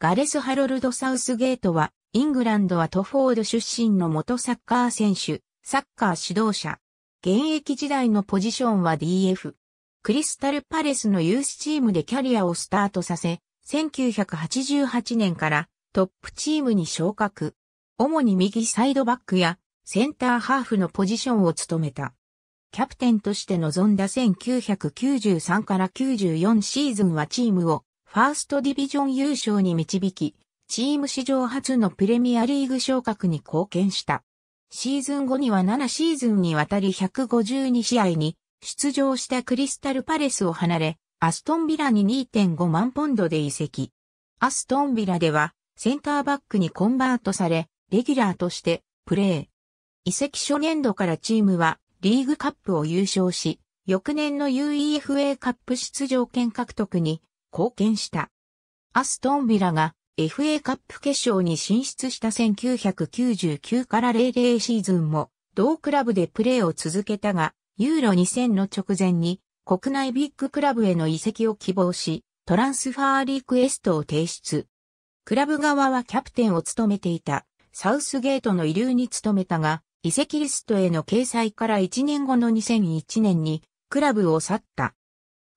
ガレス・ハロルド・サウスゲートは、イングランドはトフォード出身の元サッカー選手、サッカー指導者。現役時代のポジションは DF。クリスタルパレスのユースチームでキャリアをスタートさせ、1988年からトップチームに昇格。主に右サイドバックやセンターハーフのポジションを務めた。キャプテンとして臨んだ1993から94シーズンはチームをファーストディビジョン優勝に導き、チーム史上初のプレミアリーグ昇格に貢献した。シーズン後には7シーズンにわたり152試合に出場したクリスタルパレスを離れ、アストンビラに2.5万ポンドで移籍。アストンビラではセンターバックにコンバートされ、レギュラーとしてプレー。移籍初年度からチームはリーグカップを優勝し、翌年の UEFA カップ出場権獲得に貢献した。アストンビラが FA カップ決勝に進出した1999から00シーズンも同クラブでプレーを続けたが、ユーロ2000の直前に国内ビッグクラブへの移籍を希望し、トランスファーリクエストを提出。クラブ側はキャプテンを務めていたサウスゲートの遺留に務めたが、移籍リストへの掲載から1年後の2001年にクラブを去った。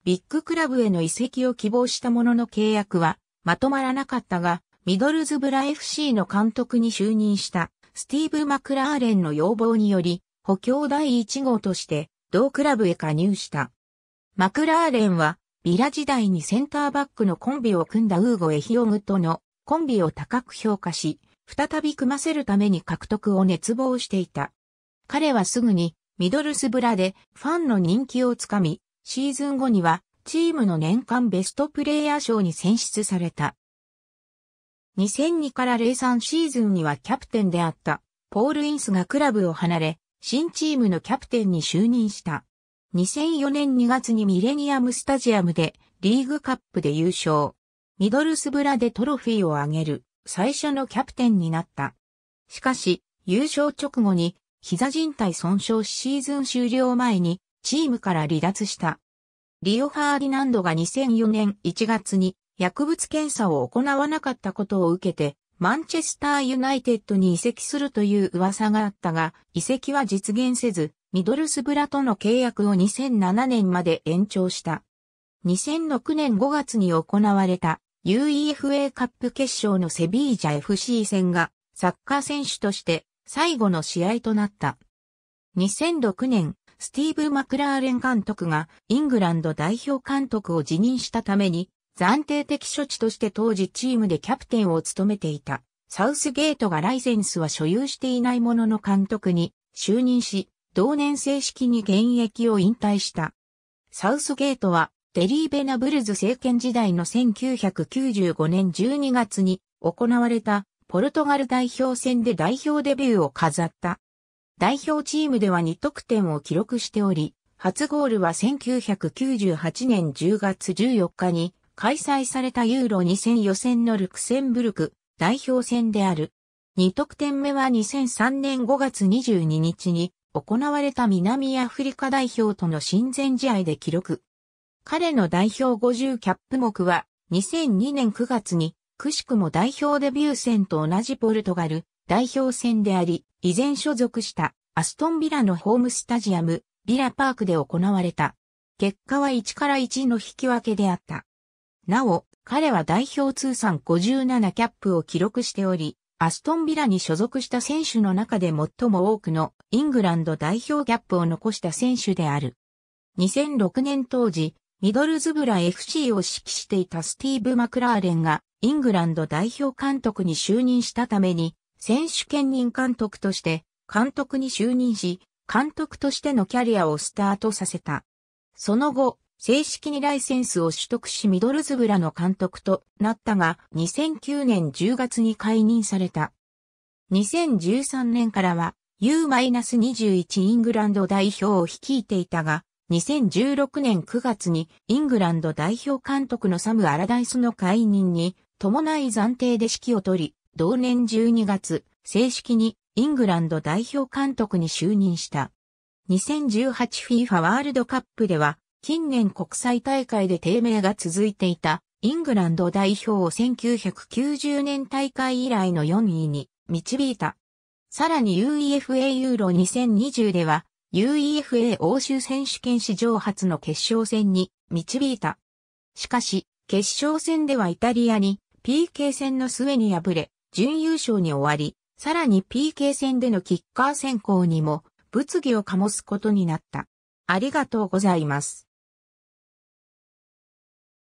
ビッグクラブへの移籍を希望したものの契約はまとまらなかったが、ミドルズブラ FC の監督に就任したスティーブ・マクラーレンの要望により、補強第1号として同クラブへ加入した。マクラーレンは、ビラ時代にセンターバックのコンビを組んだウーゴ・エヒオグとのコンビを高く評価し、再び組ませるために獲得を熱望していた。彼はすぐにミドルズブラでファンの人気をつかみ、シーズン後にはチームの年間ベストプレイヤー賞に選出された。2002から03シーズンにはキャプテンであったポール・インスがクラブを離れ、新チームのキャプテンに就任した。2004年2月にミレニアムスタジアムでリーグカップで優勝。ミドルスブラでトロフィーをあげる最初のキャプテンになった。しかし、優勝直後に膝靭帯損傷シーズン終了前にチームから離脱した。リオ・ファーディナンドが2004年1月に薬物検査を行わなかったことを受けて、マンチェスターユナイテッドに移籍するという噂があったが、移籍は実現せず、ミドルスブラとの契約を2007年まで延長した。2006年5月に行われた UEFA カップ決勝のセビージャ FC 戦がサッカー選手として最後の試合となった。2006年スティーブ・マクラーレン監督がイングランド代表監督を辞任したために、暫定的処置として当時チームでキャプテンを務めていた、サウスゲートがライセンスは所有していないものの監督に就任し、同年正式に現役を引退した。サウスゲートは、デリー・ベナブルズ政権時代の1995年12月に行われたポルトガル代表戦で代表デビューを飾った。代表チームでは2得点を記録しており、初ゴールは1998年10月14日に開催されたユーロ2000予選のルクセンブルク代表戦である。2得点目は2003年5月22日に行われた南アフリカ代表との親善試合で記録。彼の代表50キャップ目は2002年9月にくしくも代表デビュー戦と同じポルトガル代表戦であり、以前所属したアストンビラのホームスタジアム、ビラパークで行われた。結果は1から1の引き分けであった。なお、彼は代表通算57キャップを記録しており、アストンビラに所属した選手の中で最も多くのイングランド代表キャップを残した選手である。2006年当時、ミドルズブラ FC を指揮していたスティーブ・マクラーレンがイングランド代表監督に就任したために選手兼任監督として監督に就任し、監督としてのキャリアをスタートさせた。その後、正式にライセンスを取得しミドルズブラの監督となったが、2009年10月に解任された。2013年からは U-21 イングランド代表を率いていたが、2016年9月にイングランド代表監督のサム・アラダイスの解任に伴い暫定で指揮を取り、同年12月、正式にイングランド代表監督に就任した。2018FIFA ワールドカップでは、近年国際大会で低迷が続いていたイングランド代表を1990年大会以来の4位に導いた。さらに UEFA ユーロ2020では UEFA 欧州選手権史上初の決勝戦に導いた。しかし、決勝戦ではイタリアに PK 戦の末に敗れ、準優勝に終わり、さらに PK 戦でのキッカー選考にも物議を醸すことになった。ありがとうございます。